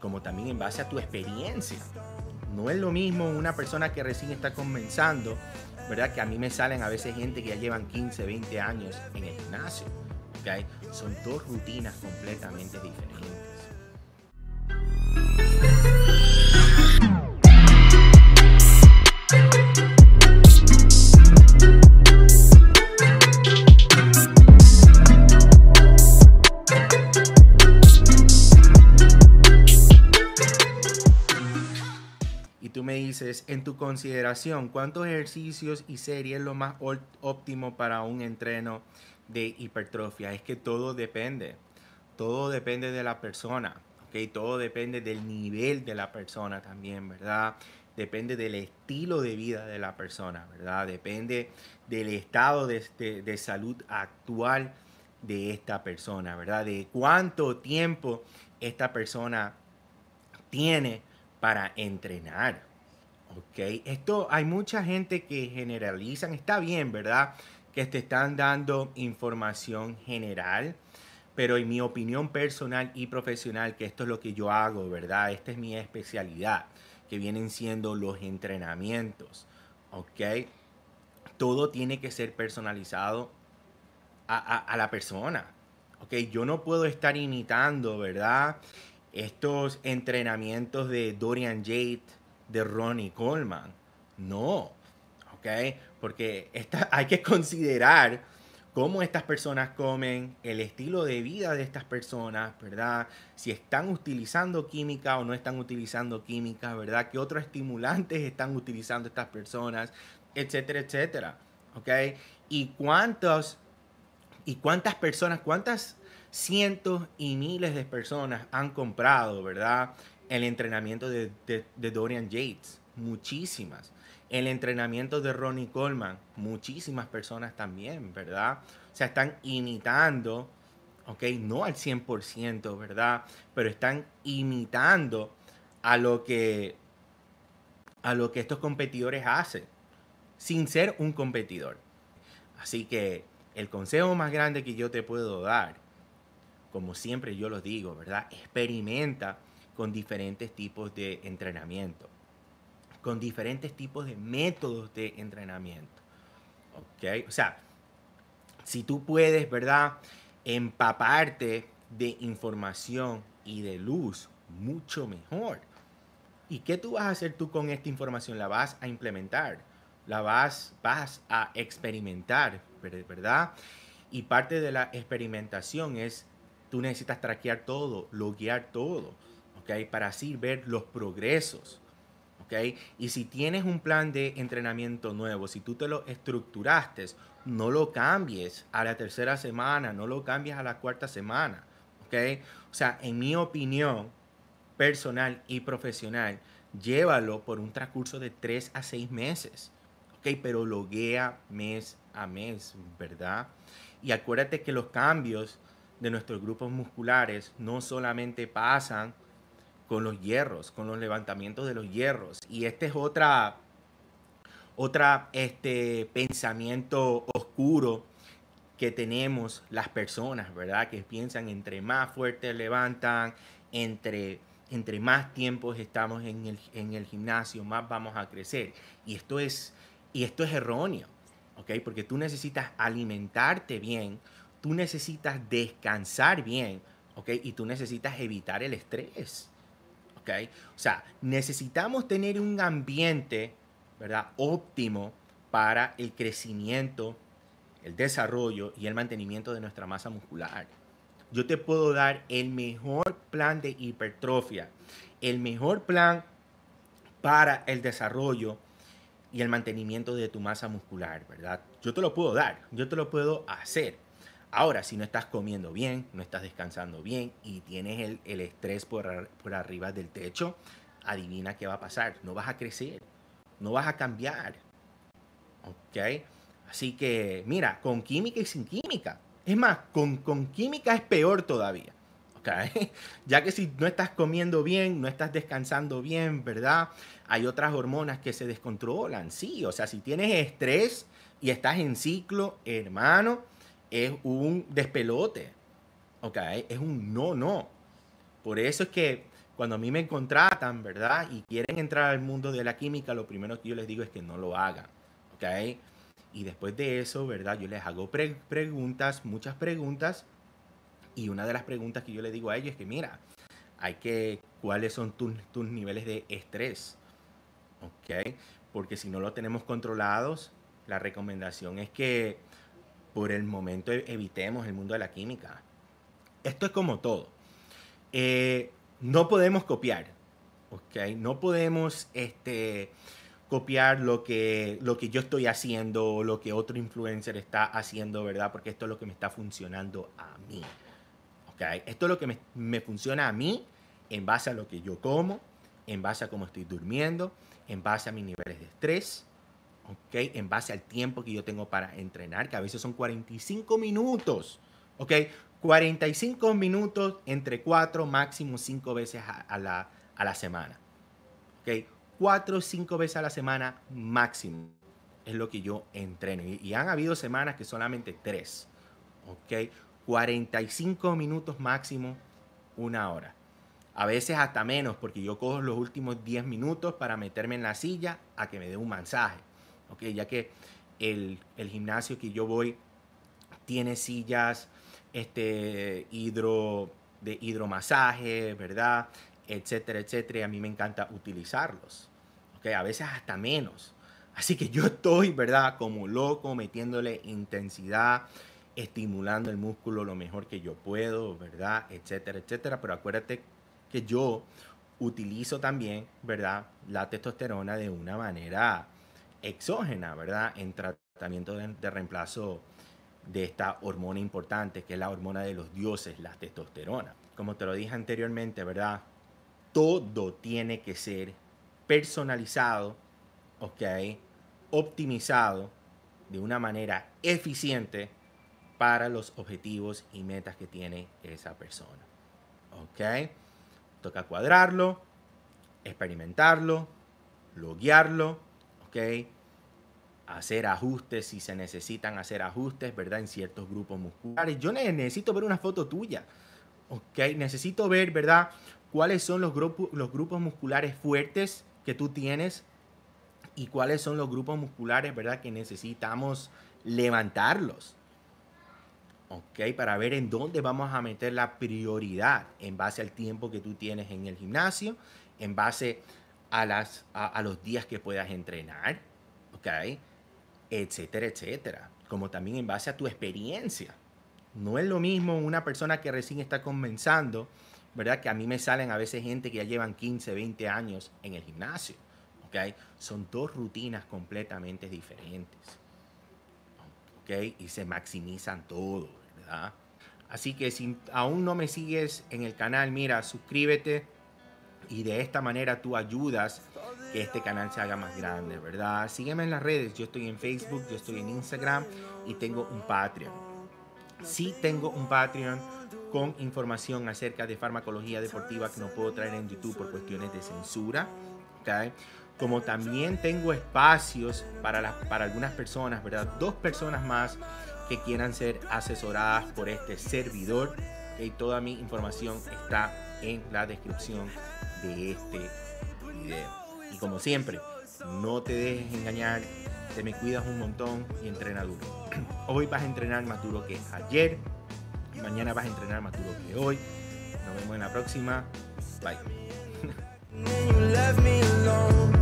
Como también en base a tu experiencia. No es lo mismo una persona que recién está comenzando, ¿verdad? Que a mí me salen a veces gente que ya llevan 15, 20 años en el gimnasio. ¿okay? Son dos rutinas completamente diferentes. tú me dices, en tu consideración, ¿cuántos ejercicios y series lo más óptimo para un entreno de hipertrofia? Es que todo depende. Todo depende de la persona, ¿ok? Todo depende del nivel de la persona también, ¿verdad? Depende del estilo de vida de la persona, ¿verdad? Depende del estado de salud actual de esta persona, ¿verdad? De cuánto tiempo esta persona tiene para entrenar. ¿Ok? Esto hay mucha gente que generalizan, está bien, ¿verdad? Que te están dando información general, pero en mi opinión personal y profesional, que esto es lo que yo hago, ¿verdad? Esta es mi especialidad, que vienen siendo los entrenamientos. ¿Ok? Todo tiene que ser personalizado a, la persona. ¿Ok? Yo no puedo estar imitando, ¿verdad? estos entrenamientos de Dorian Jade, de Ronnie Coleman. No, ¿ok? Porque hay que considerar cómo estas personas comen, el estilo de vida de estas personas, ¿verdad? Si están utilizando química o no están utilizando química, ¿verdad? ¿Qué otros estimulantes están utilizando estas personas, etcétera, etcétera? ¿Ok? ¿Y cuántos... ¿Y cuántas personas, cuántas cientos y miles de personas han comprado, ¿verdad? El entrenamiento de, Dorian Yates, muchísimas. El entrenamiento de Ronnie Coleman, muchísimas personas también, ¿verdad? O sea, están imitando, ¿ok? No al 100%, ¿verdad? Pero están imitando a lo que, a lo que estos competidores hacen, sin ser un competidor. Así que el consejo más grande que yo te puedo dar como siempre yo lo digo, ¿verdad? Experimenta con diferentes tipos de entrenamiento, con diferentes tipos de métodos de entrenamiento. ¿Ok? O sea, si tú puedes, ¿verdad? Empaparte de información y de luz, mucho mejor. ¿Y qué tú vas a hacer tú con esta información? La vas a implementar, la vas, vas a experimentar, ¿verdad? Y parte de la experimentación es tú necesitas traquear todo, loguear todo, ¿ok? Para así ver los progresos, ¿ok? Y si tienes un plan de entrenamiento nuevo, si tú te lo estructuraste, no lo cambies a la tercera semana, no lo cambies a la cuarta semana, ¿ok? O sea, en mi opinión personal y profesional, llévalo por un transcurso de tres a seis meses, ¿ok? Pero loguea mes a mes, ¿verdad? Y acuérdate que los cambios de nuestros grupos musculares no solamente pasan con los hierros, con los levantamientos de los hierros. Y este es otra, otra este pensamiento oscuro que tenemos las personas, ¿verdad? Que piensan entre más fuerte levantan, entre, entre más tiempos estamos en el, en gimnasio, más vamos a crecer. Y esto es, y esto es erróneo, ¿ok? Porque tú necesitas alimentarte bien, tú necesitas descansar bien, ¿ok? Y tú necesitas evitar el estrés, ¿ok? O sea, necesitamos tener un ambiente, ¿verdad? Óptimo para el crecimiento, el desarrollo y el mantenimiento de nuestra masa muscular. Yo te puedo dar el mejor plan de hipertrofia, el mejor plan para el desarrollo y el mantenimiento de tu masa muscular, ¿verdad? Yo te lo puedo dar, yo te lo puedo hacer, Ahora, si no estás comiendo bien, no estás descansando bien y tienes el, estrés por, arriba del techo, adivina qué va a pasar. No vas a crecer, no vas a cambiar. ¿Ok? Así que, mira, con química y sin química. Es más, con, con química es peor todavía. Okay. Ya que si no estás comiendo bien, no estás descansando bien, ¿verdad? Hay otras hormonas que se descontrolan, sí. O sea, si tienes estrés y estás en ciclo, hermano, es un despelote. ¿Ok? Es un no, no. Por eso es que cuando a mí me contratan, ¿verdad? Y quieren entrar al mundo de la química, lo primero que yo les digo es que no lo hagan. ¿Ok? Y después de eso, ¿verdad? Yo les hago preguntas, muchas preguntas. Y una de las preguntas que yo les digo a ellos es que, mira, hay que, ¿cuáles son tus, tus niveles de estrés? ¿Ok? Porque si no lo tenemos controlados, la recomendación es que por el momento e-, evitemos el mundo de la química. Esto es como todo. Eh, no podemos copiar, ¿ok? No podemos este, copiar lo que, lo que yo estoy haciendo o lo que otro influencer está haciendo, ¿verdad? Porque esto es lo que me está funcionando a mí, ¿ok? Esto es lo que me, me funciona a mí en base a lo que yo como, en base a cómo estoy durmiendo, en base a mis niveles de estrés, en base al tiempo que yo tengo para entrenar, que a veces son 45 minutos, ¿ok? 45 minutos entre 4, máximo 5 veces a, la, semana, ¿ok? 4 o 5 veces a la semana máximo es lo que yo entreno. Y, han habido semanas que solamente 3, ¿ok? 45 minutos máximo, una hora. A veces hasta menos, porque yo cojo los últimos 10 minutos para meterme en la silla a que me dé un mensaje ya que el, gimnasio que yo voy tiene sillas este, hidro, de hidromasaje, ¿verdad? Etcétera, etcétera. Y a mí me encanta utilizarlos. ¿okay? A veces hasta menos. Así que yo estoy, ¿verdad? Como loco, metiéndole intensidad, estimulando el músculo lo mejor que yo puedo, ¿verdad? Etcétera, etcétera. Pero acuérdate que yo utilizo también, ¿verdad? La testosterona de una manera exógena, ¿verdad? En tratamiento de, reemplazo de esta hormona importante, que es la hormona de los dioses, la testosterona. Como te lo dije anteriormente, ¿verdad? Todo tiene que ser personalizado, ¿ok? Optimizado de una manera eficiente para los objetivos y metas que tiene esa persona. ¿Ok? Toca cuadrarlo, experimentarlo, loguearlo, ¿ok? Hacer ajustes si se necesitan hacer ajustes, ¿verdad? En ciertos grupos musculares. Yo necesito ver una foto tuya, ¿ok? Necesito ver, ¿verdad? Cuáles son los, grupos, los grupos musculares fuertes que tú tienes y cuáles son los grupos musculares, ¿verdad? Que necesitamos levantarlos. ¿ok? Para ver en dónde vamos a meter la prioridad en base al tiempo que tú tienes en el gimnasio, en base a, las, a, los días que puedas entrenar, ¿ok? Etcétera, etcétera. Como también en base a tu experiencia. No es lo mismo una persona que recién está comenzando, ¿verdad? Que a mí me salen a veces gente que ya llevan 15, 20 años en el gimnasio, ¿ok? Son dos rutinas completamente diferentes, ¿ok? Y se maximizan todo, ¿verdad? Así que si aún no me sigues en el canal, mira, suscríbete, y de esta manera tú ayudas que este canal se haga más grande, ¿verdad? Sígueme en las redes. Yo estoy en Facebook, yo estoy en Instagram y tengo un Patreon. Sí tengo un Patreon con información acerca de farmacología deportiva que no puedo traer en YouTube por cuestiones de censura. ¿ok? Como también tengo espacios para, para algunas personas, ¿verdad? Dos personas más que quieran ser asesoradas por este servidor. y Toda mi información está en la descripción de este video. Y como siempre, no te dejes engañar, te me cuidas un montón y entrena Hoy vas a entrenar más duro que ayer, mañana vas a entrenar más duro que hoy. Nos vemos en la próxima. Bye.